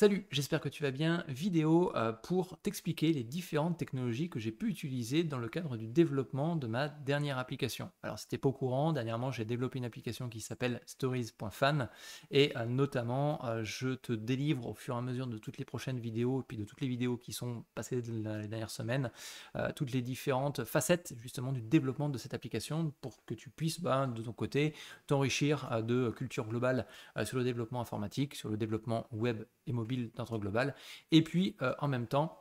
Salut, j'espère que tu vas bien. Vidéo euh, pour t'expliquer les différentes technologies que j'ai pu utiliser dans le cadre du développement de ma dernière application. Alors c'était pas au courant, dernièrement j'ai développé une application qui s'appelle stories.fan et euh, notamment euh, je te délivre au fur et à mesure de toutes les prochaines vidéos et puis de toutes les vidéos qui sont passées les dernières semaines, toutes les différentes facettes justement du développement de cette application pour que tu puisses bah, de ton côté t'enrichir de culture globale sur le développement informatique, sur le développement web et mobile d'entre global, et puis euh, en même temps,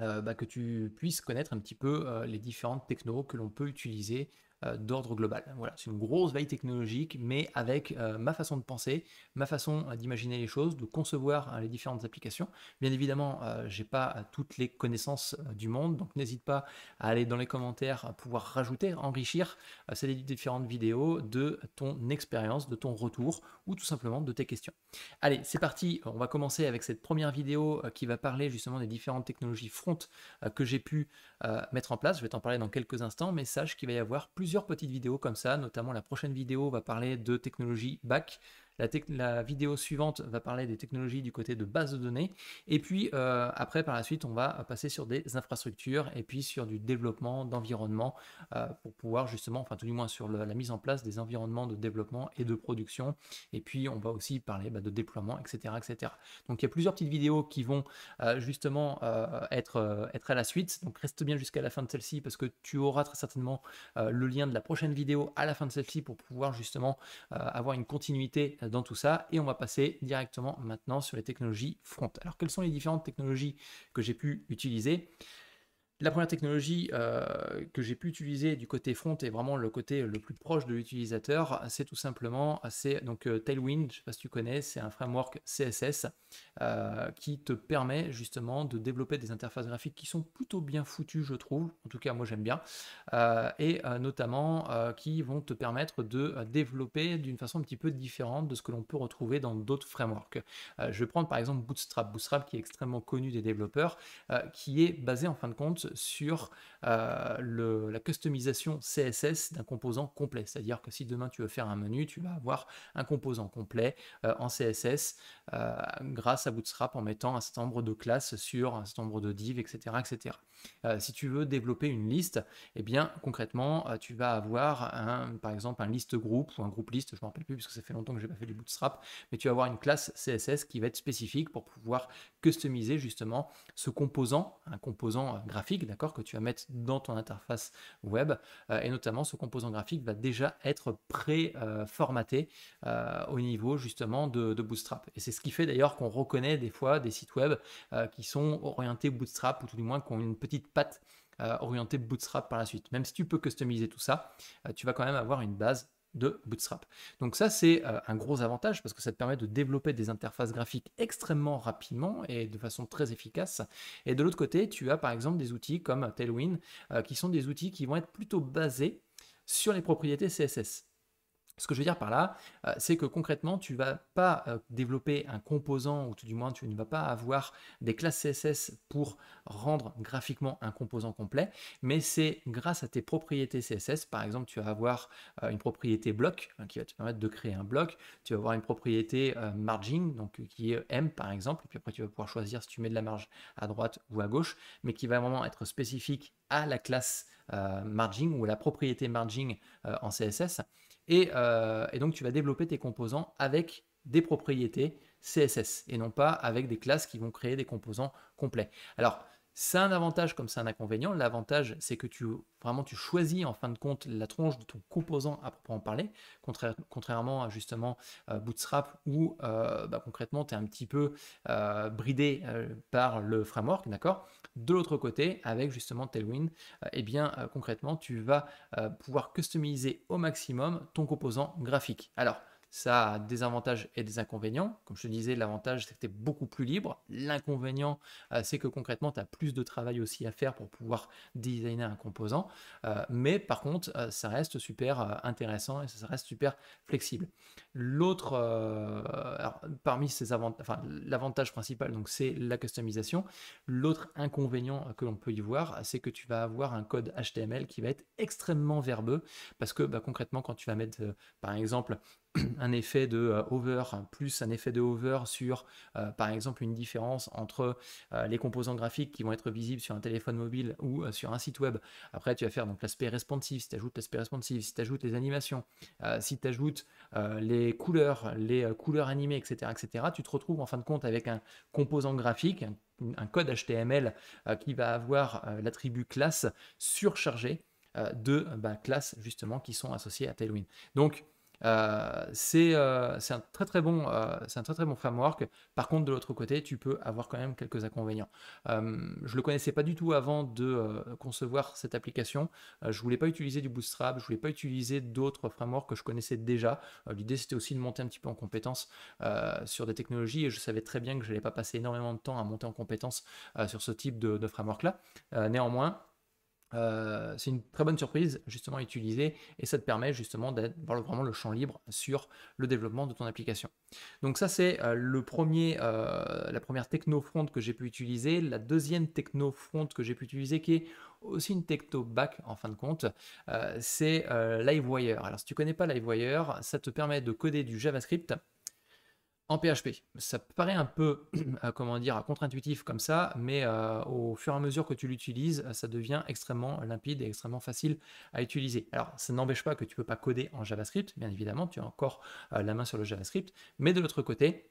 euh, bah, que tu puisses connaître un petit peu euh, les différentes technos que l'on peut utiliser euh, d'ordre global. Voilà, c'est une grosse veille technologique, mais avec euh, ma façon de penser, ma façon euh, d'imaginer les choses, de concevoir les différentes applications. Bien évidemment, je n'ai pas toutes les connaissances du monde, donc n'hésite pas à aller dans les commentaires, à pouvoir rajouter, enrichir ces différentes vidéos de ton expérience, de ton retour ou tout simplement de tes questions. Allez, c'est parti, on va commencer avec cette première vidéo qui va parler justement des différentes technologies frontes que j'ai pu mettre en place. Je vais t'en parler dans quelques instants, mais sache qu'il va y avoir plusieurs petites vidéos comme ça, notamment la prochaine vidéo va parler de technologie back la, vidéo suivante va parler des technologies du côté de base de données. Et puis euh, après, par la suite, on va passer sur des infrastructures et puis sur du développement d'environnement euh, pour pouvoir justement, enfin tout du moins sur la mise en place des environnements de développement et de production. Et puis on va aussi parler bah, de déploiement, etc., etc. Donc il y a plusieurs petites vidéos qui vont euh, justement être, être à la suite. Donc reste bien jusqu'à la fin de celle-ci parce que tu auras très certainement le lien de la prochaine vidéo à la fin de celle-ci pour pouvoir justement avoir une continuité dans tout ça. Et on va passer directement maintenant sur les technologies front. Alors, quelles sont les différentes technologies que j'ai pu utiliser la première technologie euh, que j'ai pu utiliser du côté front et vraiment le côté le plus proche de l'utilisateur, c'est tout simplement donc euh, Tailwind, je ne sais pas si tu connais, c'est un framework CSS euh, qui te permet justement de développer des interfaces graphiques qui sont plutôt bien foutues, je trouve. En tout cas, moi j'aime bien et notamment qui vont te permettre de développer d'une façon un petit peu différente de ce que l'on peut retrouver dans d'autres frameworks. je vais prendre par exemple Bootstrap, Bootstrap qui est extrêmement connu des développeurs, qui est basé en fin de compte sur euh, la customisation CSS d'un composant complet. C'est-à-dire que si demain tu veux faire un menu, tu vas avoir un composant complet euh, en CSS euh, grâce à Bootstrap en mettant un certain nombre de classes sur un certain nombre de divs, etc. etc. si tu veux développer une liste, eh bien concrètement, tu vas avoir un, par exemple un liste groupe ou un groupe liste, je ne me rappelle plus puisque ça fait longtemps que je n'ai pas fait du Bootstrap, mais tu vas avoir une classe CSS qui va être spécifique pour pouvoir customiser justement ce composant, un composant euh, graphique, d'accord, que tu vas mettre dans ton interface web. Euh, et notamment, ce composant graphique va déjà être pré-formaté euh, au niveau justement de, Bootstrap. Et c'est ce qui fait d'ailleurs qu'on reconnaît des fois des sites web qui sont orientés Bootstrap ou tout du moins qui ont une petite patte orientée Bootstrap par la suite. Même si tu peux customiser tout ça, tu vas quand même avoir une base de Bootstrap. Donc ça, c'est euh, un gros avantage parce que ça te permet de développer des interfaces graphiques extrêmement rapidement et de façon très efficace. Et de l'autre côté, tu as par exemple des outils comme Tailwind, euh, qui sont des outils qui vont être plutôt basés sur les propriétés CSS. Ce que je veux dire par là, euh, c'est que concrètement, tu ne vas pas euh, développer un composant, ou tout du moins, tu ne vas pas avoir des classes CSS pour rendre graphiquement un composant complet, mais c'est grâce à tes propriétés CSS. Par exemple, tu vas avoir euh, une propriété bloc hein, qui va te permettre de créer un bloc, tu vas avoir une propriété margin, donc qui est M par exemple, et puis après, tu vas pouvoir choisir si tu mets de la marge à droite ou à gauche, mais qui va vraiment être spécifique à la classe euh, Margin ou la propriété Margin euh, en CSS. Et, euh, et, donc tu vas développer tes composants avec des propriétés CSS et non pas avec des classes qui vont créer des composants complets. Alors c'est un avantage comme c'est un inconvénient. L'avantage, c'est que tu vraiment tu choisis en fin de compte la tronche de ton composant à proprement parler, contrairement à justement euh, Bootstrap où euh, bah, concrètement tu es un petit peu euh, bridé par le framework, d'accord De l'autre côté, avec justement Tailwind, eh bien concrètement tu vas pouvoir customiser au maximum ton composant graphique. Alors ça a des avantages et des inconvénients. Comme je te disais, l'avantage, c'est que tu es beaucoup plus libre. L'inconvénient, euh, c'est que concrètement, tu as plus de travail aussi à faire pour pouvoir designer un composant. Euh, mais par contre, euh, ça reste super intéressant et ça reste super flexible. L'autre, parmi ces avantages, l'avantage principal, donc c'est la customisation. L'autre inconvénient que l'on peut y voir, c'est que tu vas avoir un code HTML qui va être extrêmement verbeux parce que bah, concrètement, quand tu vas mettre, par exemple, un effet de hover, euh, over, hein, plus un effet de over sur, euh, par exemple, une différence entre euh, les composants graphiques qui vont être visibles sur un téléphone mobile ou sur un site web. Après, tu vas faire donc l'aspect responsive, si tu ajoutes l'aspect responsive, si tu ajoutes les animations, si tu ajoutes les couleurs, les couleurs animées, etc., etc., tu te retrouves en fin de compte avec un composant graphique, un, code HTML qui va avoir l'attribut classe surchargé de bah, classes justement qui sont associées à Tailwind. Donc, euh, euh, c'est un, très très bon, euh, un très très bon framework. Par contre, de l'autre côté, tu peux avoir quand même quelques inconvénients. je ne le connaissais pas du tout avant de concevoir cette application. je voulais pas utiliser du Bootstrap, je voulais pas utiliser d'autres frameworks que je connaissais déjà. L'idée, c'était aussi de monter un petit peu en compétences sur des technologies et je savais très bien que je n'allais pas passer énormément de temps à monter en compétence sur ce type de, de framework-là. néanmoins, euh, c'est une très bonne surprise justement à utiliser et ça te permet justement d'avoir vraiment le champ libre sur le développement de ton application. Donc ça c'est euh, le premier, euh, la première techno front que j'ai pu utiliser. La deuxième techno front que j'ai pu utiliser qui est aussi une techno back en fin de compte, c'est LiveWire. Alors si tu connais pas LiveWire, ça te permet de coder du JavaScript en PHP. Ça paraît un peu, euh, comment dire, contre-intuitif comme ça, mais euh, au fur et à mesure que tu l'utilises, ça devient extrêmement limpide et extrêmement facile à utiliser. Alors, ça n'empêche pas que tu ne peux pas coder en JavaScript, bien évidemment, tu as encore euh, la main sur le JavaScript, mais de l'autre côté,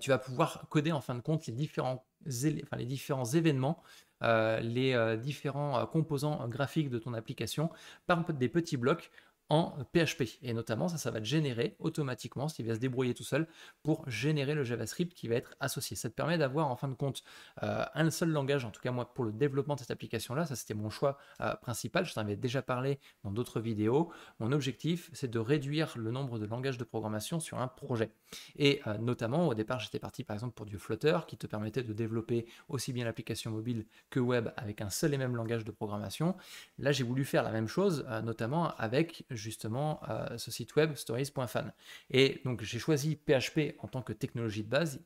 tu vas pouvoir coder en fin de compte les différents, les différents événements les différents composants graphiques de ton application par des petits blocs en PHP. Et notamment, ça, ça va générer automatiquement, s'il va se débrouiller tout seul, pour générer le JavaScript qui va être associé. Ça te permet d'avoir, en fin de compte, euh, un seul langage, en tout cas moi, pour le développement de cette application-là, ça c'était mon choix euh, principal, je t'en avais déjà parlé dans d'autres vidéos. Mon objectif, c'est de réduire le nombre de langages de programmation sur un projet. Et euh, notamment, au départ, j'étais parti par exemple pour du Flutter, qui te permettait de développer aussi bien l'application mobile que web avec un seul et même langage de programmation. Là, j'ai voulu faire la même chose, notamment avec justement ce site web stories.fan. Et donc j'ai choisi PHP en tant que technologie de base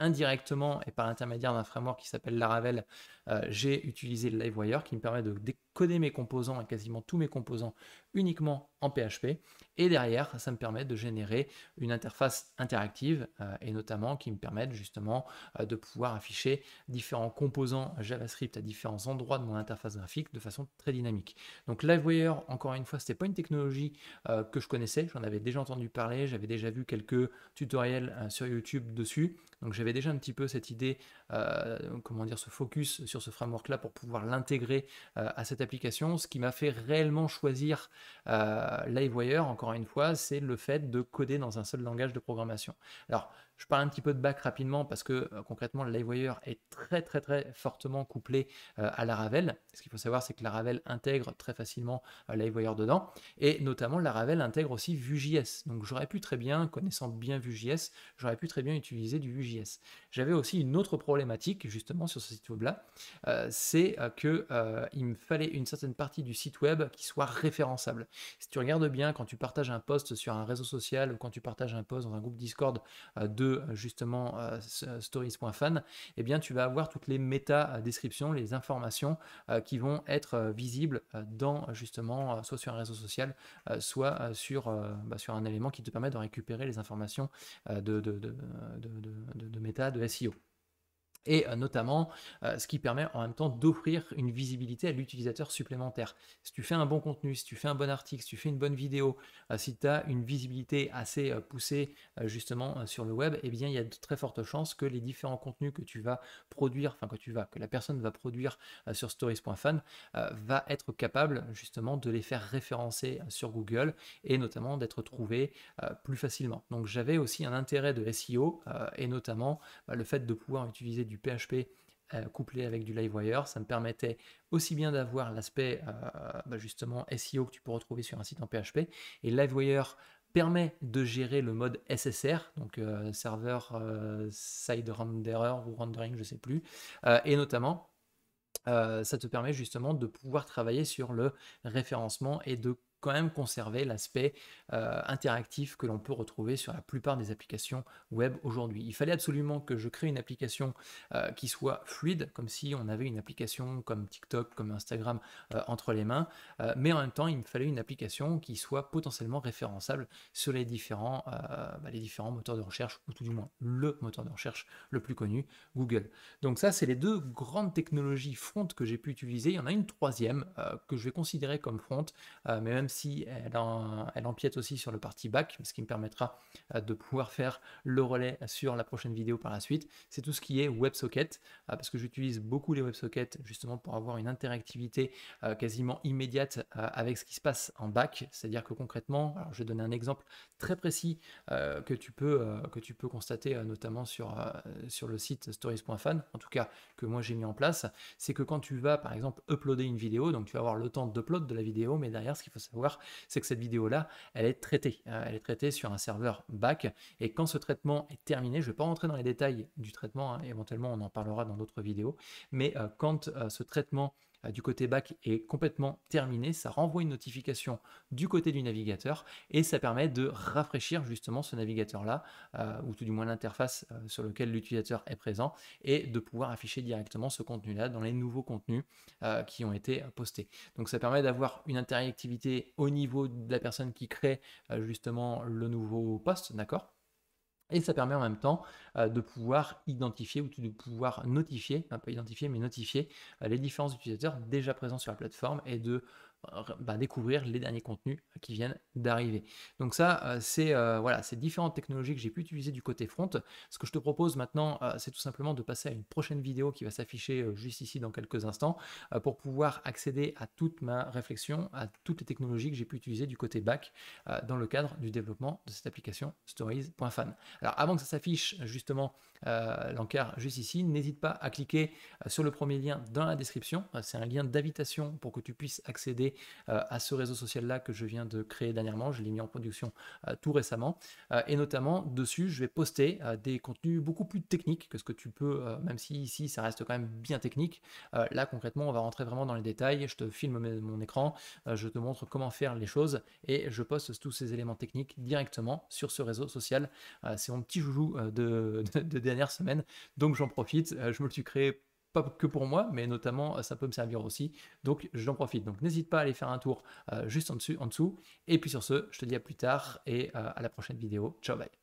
indirectement et par l'intermédiaire d'un framework qui s'appelle Laravel, euh, j'ai utilisé le Livewire qui me permet de décoder mes composants et quasiment tous mes composants uniquement en PHP. Et derrière, ça me permet de générer une interface interactive euh, et notamment qui me permet justement euh, de pouvoir afficher différents composants JavaScript à différents endroits de mon interface graphique de façon très dynamique. Donc Livewire, encore une fois, ce n'était pas une technologie que je connaissais, j'en avais déjà entendu parler, j'avais déjà vu quelques tutoriels sur YouTube dessus. Donc j'avais déjà un petit peu cette idée, euh, comment dire, ce focus sur ce framework-là pour pouvoir l'intégrer euh, à cette application. Ce qui m'a fait réellement choisir euh, LiveWire, encore une fois, c'est le fait de coder dans un seul langage de programmation. Alors, je parle un petit peu de bac rapidement parce que euh, concrètement, le LiveWire est très très très fortement couplé euh, à la Ravel. Ce qu'il faut savoir, c'est que la Ravel intègre très facilement euh, LiveWire dedans. Et notamment, la Ravel intègre aussi Vue.js. Donc j'aurais pu très bien, connaissant bien Vue.js, j'aurais pu très bien utiliser du Vue.js. J'avais aussi une autre problématique justement sur ce site web-là, c'est qu'il il me fallait une certaine partie du site web qui soit référençable. Si tu regardes bien, quand tu partages un post sur un réseau social ou quand tu partages un post dans un groupe Discord de euh, justement euh, euh, stories.fan, eh bien tu vas avoir toutes les méta-descriptions, les informations qui vont être visibles dans justement soit sur un réseau social, soit sur, bah, sur un élément qui te permet de récupérer les informations de, de, de méta, de SEO et euh, notamment euh, ce qui permet en même temps d'offrir une visibilité à l'utilisateur supplémentaire. Si tu fais un bon contenu, si tu fais un bon article, si tu fais une bonne vidéo, euh, si tu as une visibilité assez poussée justement sur le web, eh bien il y a de très fortes chances que les différents contenus que tu vas produire, enfin que tu vas, que la personne va produire sur stories.fan va être capable justement de les faire référencer sur Google et notamment d'être trouvé plus facilement. Donc j'avais aussi un intérêt de SEO et notamment bah, le fait de pouvoir utiliser du PHP euh, couplé avec du Livewire. Ça me permettait aussi bien d'avoir l'aspect euh, bah, justement SEO que tu peux retrouver sur un site en PHP. Et Livewire permet de gérer le mode SSR, donc euh, serveur side renderer ou rendering, je sais plus, et notamment ça te permet justement de pouvoir travailler sur le référencement et de quand même conserver l'aspect euh, interactif que l'on peut retrouver sur la plupart des applications web aujourd'hui. Il fallait absolument que je crée une application euh, qui soit fluide, comme si on avait une application comme TikTok, comme Instagram euh, entre les mains, mais en même temps, il me fallait une application qui soit potentiellement référençable sur les différents, bah, les différents moteurs de recherche, ou tout du moins le moteur de recherche le plus connu, Google. Donc ça, c'est les deux grandes technologies front que j'ai pu utiliser. Il y en a une troisième que je vais considérer comme front, mais même si elle, elle, empiète aussi sur le parti back, ce qui me permettra euh, de pouvoir faire le relais sur la prochaine vidéo par la suite. C'est tout ce qui est WebSocket, euh, parce que j'utilise beaucoup les WebSockets justement pour avoir une interactivité euh, quasiment immédiate avec ce qui se passe en back. C'est-à-dire que concrètement, je vais donner un exemple très précis que, tu peux, que tu peux constater notamment sur, sur le site stories.fan, en tout cas que moi j'ai mis en place, c'est que quand tu vas par exemple uploader une vidéo, donc tu vas avoir le temps d'upload de la vidéo, mais derrière ce qu'il faut savoir, c'est que cette vidéo-là, elle est traitée. Hein, elle est traitée sur un serveur back. Et quand ce traitement est terminé, je ne vais pas rentrer dans les détails du traitement, hein, éventuellement on en parlera dans d'autres vidéos, mais euh, quand euh, ce traitement euh, du côté back est complètement terminé. Ça renvoie une notification du côté du navigateur et ça permet de rafraîchir justement ce navigateur-là, euh, ou tout du moins l'interface euh, sur lequel l'utilisateur est présent, et de pouvoir afficher directement ce contenu-là dans les nouveaux contenus qui ont été postés. Donc ça permet d'avoir une interactivité au niveau de la personne qui crée justement le nouveau poste, d'accord et ça permet en même temps euh, de pouvoir identifier ou de pouvoir notifier, pas identifier, mais notifier euh, les différents utilisateurs déjà présents sur la plateforme et de bah, découvrir les derniers contenus qui viennent d'arriver. Donc ça, euh, c'est euh, voilà, ces différentes technologies que j'ai pu utiliser du côté front. Ce que je te propose maintenant, euh, c'est tout simplement de passer à une prochaine vidéo qui va s'afficher juste ici dans quelques instants pour pouvoir accéder à toute ma réflexion, à toutes les technologies que j'ai pu utiliser du côté back dans le cadre du développement de cette application stories.fan. Alors avant que ça s'affiche justement l'encart juste ici, n'hésite pas à cliquer sur le premier lien dans la description. C'est un lien d'invitation pour que tu puisses accéder euh, à ce réseau social-là que je viens de créer dernièrement. Je l'ai mis en production euh, tout récemment. Euh, et notamment, dessus, je vais poster des contenus beaucoup plus techniques que ce que tu peux, même si ici, ça reste quand même bien technique. là, concrètement, on va rentrer vraiment dans les détails. Je te filme mon écran, je te montre comment faire les choses et je poste tous ces éléments techniques directement sur ce réseau social. c'est mon petit joujou de, de dernière semaine, donc j'en profite. je me le suis créé pas que pour moi, mais notamment euh, ça peut me servir aussi. Donc j'en profite. Donc n'hésite pas à aller faire un tour euh, juste en dessous, en dessous. Et puis sur ce, je te dis à plus tard et euh, à la prochaine vidéo. Ciao bye.